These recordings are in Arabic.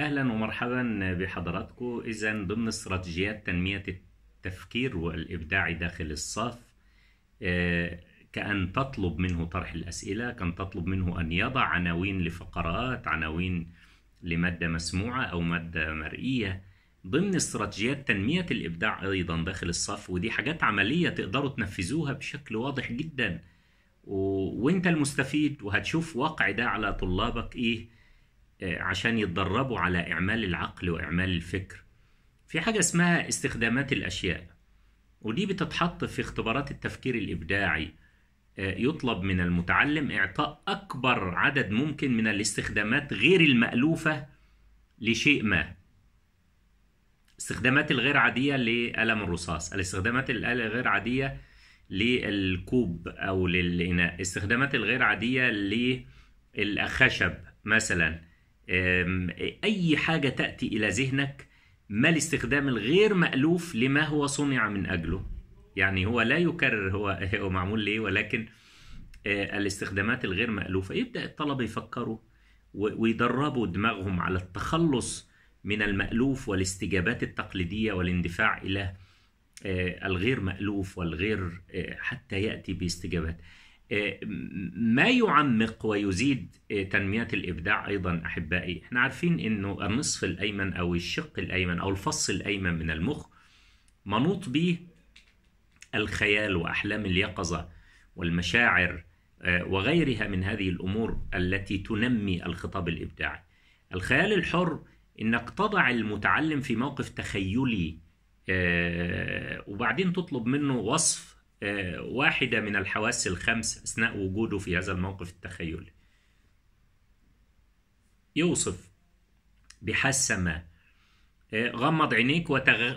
أهلا ومرحبا بحضراتكم إذا ضمن استراتيجيات تنمية التفكير والإبداع داخل الصف آه، كأن تطلب منه طرح الأسئلة كأن تطلب منه أن يضع عناوين لفقرات عناوين لمادة مسموعة أو مادة مرئية ضمن استراتيجيات تنمية الإبداع أيضا داخل الصف ودي حاجات عملية تقدروا تنفذوها بشكل واضح جدا و... وانت المستفيد وهتشوف واقع ده على طلابك ايه آه، عشان يتدربوا على إعمال العقل وإعمال الفكر في حاجة اسمها استخدامات الأشياء ودي بتتحط في اختبارات التفكير الإبداعي آه، يطلب من المتعلم إعطاء أكبر عدد ممكن من الاستخدامات غير المألوفة لشيء ما استخدامات الغير عادية لقلم الرصاص الاستخدامات الغير عادية للكوب أو للإناء استخدامات الغير عادية للخشب مثلا أي حاجة تأتي إلى ذهنك ما الاستخدام الغير مألوف لما هو صنع من أجله يعني هو لا يكرر هو, معمول ليه ولكن آه، الاستخدامات الغير مألوفة يبدأ الطلبة يفكروا ويدربوا دماغهم على التخلص من المألوف والاستجابات التقليدية والاندفاع إلى آه، الغير مألوف والغير آه، حتى يأتي باستجابات ما يعمق ويزيد تنمية الإبداع أيضا أحبائي احنا عارفين أنه النصف الأيمن أو الشق الأيمن أو الفص الأيمن من المخ منوط به الخيال وأحلام اليقظة والمشاعر آه، وغيرها من هذه الأمور التي تنمي الخطاب الإبداعي الخيال الحر انك تضع المتعلم في موقف تخيلي آه، وبعدين تطلب منه وصف آه، واحدة من الحواس الخمس أثناء وجوده في هذا الموقف التخيلي يوصف بحاسة ما آه، غمض عينيك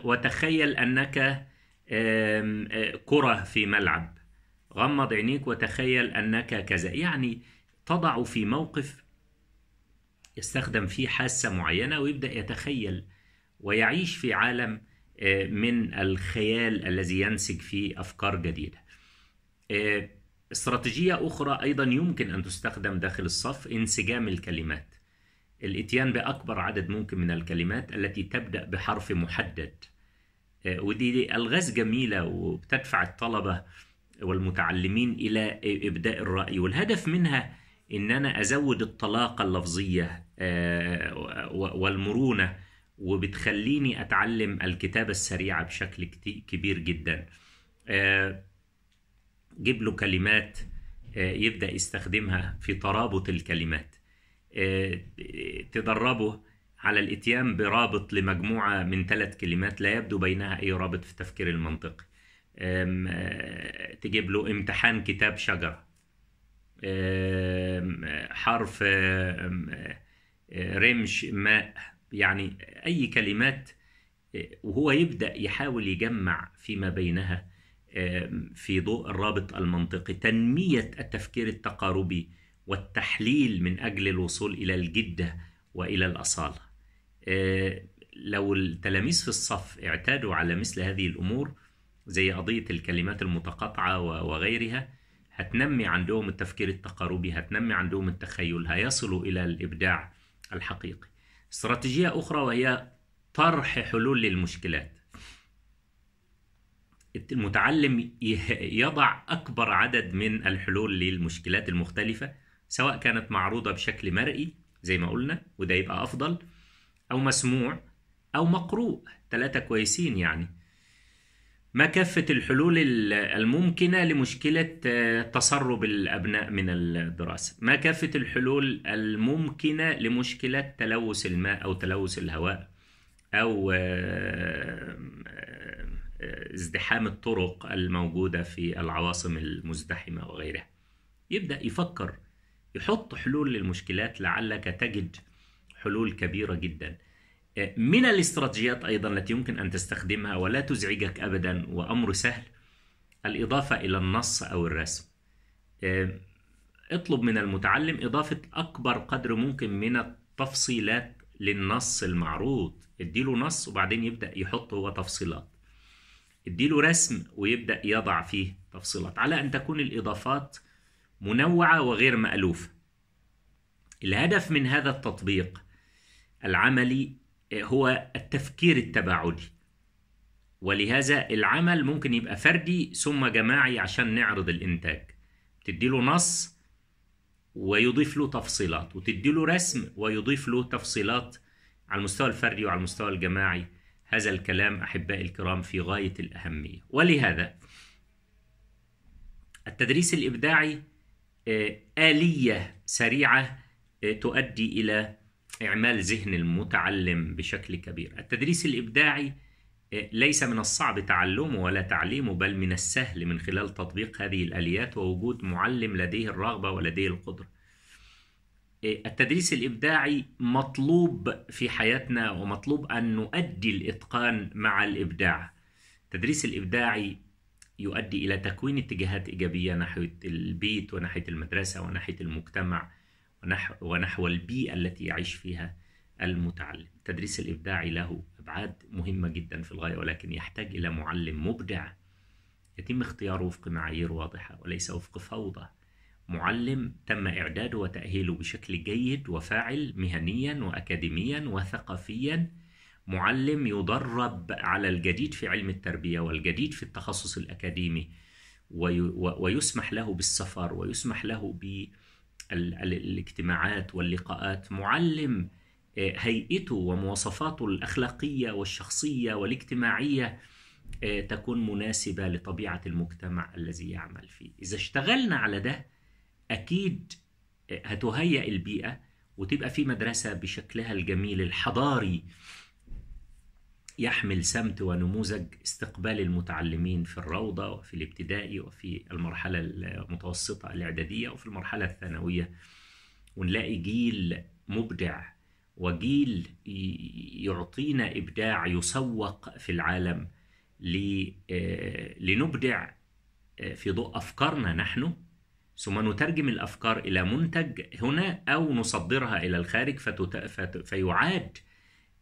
وتخيل أنك آه، كرة في ملعب غمض عينيك وتخيل أنك كذا يعني تضع في موقف يستخدم فيه حاسة معينة ويبدأ يتخيل ويعيش في عالم آه، من الخيال الذي ينسج فيه افكار جديده آه، استراتيجيه اخرى ايضا يمكن ان تستخدم داخل الصف انسجام الكلمات الاتيان باكبر عدد ممكن من الكلمات التي تبدا بحرف محدد آه، ودي الغاز جميله وبتدفع الطلبه والمتعلمين الى ابداء الراي والهدف منها ان انا ازود الطلاقه اللفظيه والمرونه وبتخليني اتعلم الكتابه السريعه بشكل كبير جدا آه، جيب له كلمات آه، يبدا يستخدمها في ترابط الكلمات آه، تدربه على الاتيان برابط لمجموعه من ثلاث كلمات لا يبدو بينها اي رابط في التفكير المنطقي تجيب له امتحان كتاب شجره حرف رمش ماء يعني أي كلمات آه، وهو يبدأ يحاول يجمع فيما بينها في ضوء الرابط المنطقي تنمية التفكير التقاربي والتحليل من أجل الوصول إلى الجدة وإلى الأصالة آه، لو التلاميذ في الصف اعتادوا على مثل هذه الأمور زي قضية الكلمات المتقاطعة وغيرها هتنمي عندهم التفكير التقاربي هتنمي عندهم التخيل هيصلوا إلى الإبداع الحقيقي استراتيجية أخرى وهي طرح حلول للمشكلات المتعلم يضع أكبر عدد من الحلول للمشكلات المختلفة سواء كانت معروضة بشكل مرئي زي ما قلنا وده يبقى أفضل أو مسموع أو مقروء ثلاثة كويسين يعني ما كافة الحلول الممكنة لمشكلة آه، تسرب الأبناء من الدراسة ما كافة الحلول الممكنة لمشكلة تلوث الماء أو تلوث الهواء أو آه، آه، ازدحام الطرق الموجودة في العواصم المزدحمة وغيرها يبدأ يفكر يحط حلول للمشكلات لعلك تجد حلول كبيرة جداً من الاستراتيجيات ايضا التي يمكن ان تستخدمها ولا تزعجك ابدا وامر سهل الاضافه الى النص او الرسم. آه، اطلب من المتعلم اضافه اكبر قدر ممكن من التفصيلات للنص المعروض، اديله نص وبعدين يبدا يحط هو تفصيلات. اديله رسم ويبدا يضع فيه تفصيلات على ان تكون الاضافات منوعه وغير مالوفه. الهدف من هذا التطبيق العملي هو التفكير التباعدي ولهذا العمل ممكن يبقى فردي ثم جماعي عشان نعرض الإنتاج تدي له نص ويضيف له تفصيلات وتدي له رسم ويضيف له تفصيلات على المستوى الفردي وعلى المستوى الجماعي هذا الكلام أحبائي الكرام في غاية الأهمية ولهذا التدريس الإبداعي آه، آلية سريعة آه، تؤدي إلى إعمال ذهن المتعلم بشكل كبير التدريس الإبداعي آه، ليس من الصعب تعلمه ولا تعليمه بل من السهل من خلال تطبيق هذه الآليات ووجود معلم لديه الرغبة ولديه القدرة آه، التدريس الإبداعي مطلوب في حياتنا ومطلوب أن نؤدي الإتقان مع الإبداع التدريس الإبداعي يؤدي إلى تكوين اتجاهات إيجابية ناحية البيت وناحية المدرسة وناحية المجتمع ونحو, ونحو البيئة التي يعيش فيها المتعلم التدريس الإبداعي له أبعاد مهمة جدا في الغاية ولكن يحتاج إلى معلم مبدع يتم اختياره وفق معايير واضحة وليس وفق فوضى معلم تم إعداده وتأهيله بشكل جيد وفاعل مهنيا وأكاديميا وثقافيا معلم يدرب على الجديد في علم التربية والجديد في التخصص الأكاديمي ويسمح له بالسفر ويسمح له الاجتماعات واللقاءات معلم آه، هيئته ومواصفاته الاخلاقيه والشخصيه والاجتماعيه آه، تكون مناسبه لطبيعه المجتمع الذي يعمل فيه اذا اشتغلنا على ده اكيد آه، هتهيئ البيئه وتبقى في مدرسه بشكلها الجميل الحضاري يحمل سمت ونموذج استقبال المتعلمين في الروضة وفي الابتدائي وفي المرحلة المتوسطة الإعدادية وفي المرحلة الثانوية ونلاقي جيل مبدع وجيل يعطينا إبداع يسوق في العالم آه، لنبدع آه، في ضوء أفكارنا نحن ثم نترجم الأفكار إلى منتج هنا أو نصدرها إلى الخارج فيعاد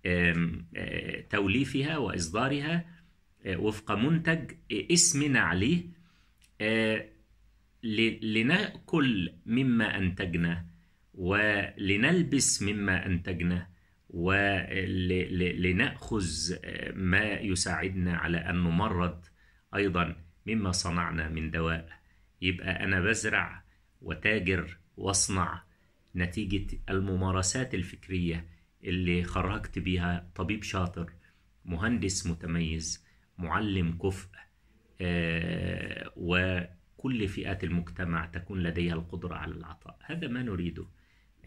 آه، توليفها واصدارها آه، وفق منتج اسمنا عليه آه، لناكل مما انتجنا ولنلبس مما انتجنا ولناخذ ما يساعدنا على ان نمرض ايضا مما صنعنا من دواء يبقى انا بزرع وتاجر واصنع نتيجه الممارسات الفكريه اللي خرجت بيها طبيب شاطر مهندس متميز معلم كفء آه، وكل فئات المجتمع تكون لديها القدرة على العطاء هذا ما نريده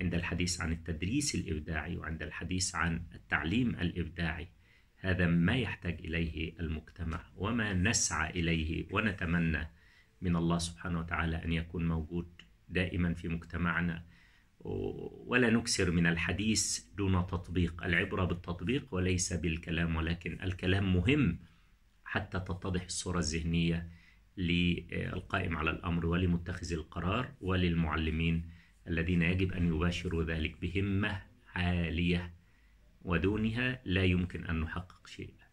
عند الحديث عن التدريس الإبداعي وعند الحديث عن التعليم الإبداعي هذا ما يحتاج إليه المجتمع وما نسعى إليه ونتمنى من الله سبحانه وتعالى أن يكون موجود دائما في مجتمعنا ولا نكسر من الحديث دون تطبيق العبرة بالتطبيق وليس بالكلام ولكن الكلام مهم حتى تتضح الصورة الذهنية للقائم على الأمر ولمتخذ القرار وللمعلمين الذين يجب أن يباشروا ذلك بهمة عالية ودونها لا يمكن أن نحقق شيء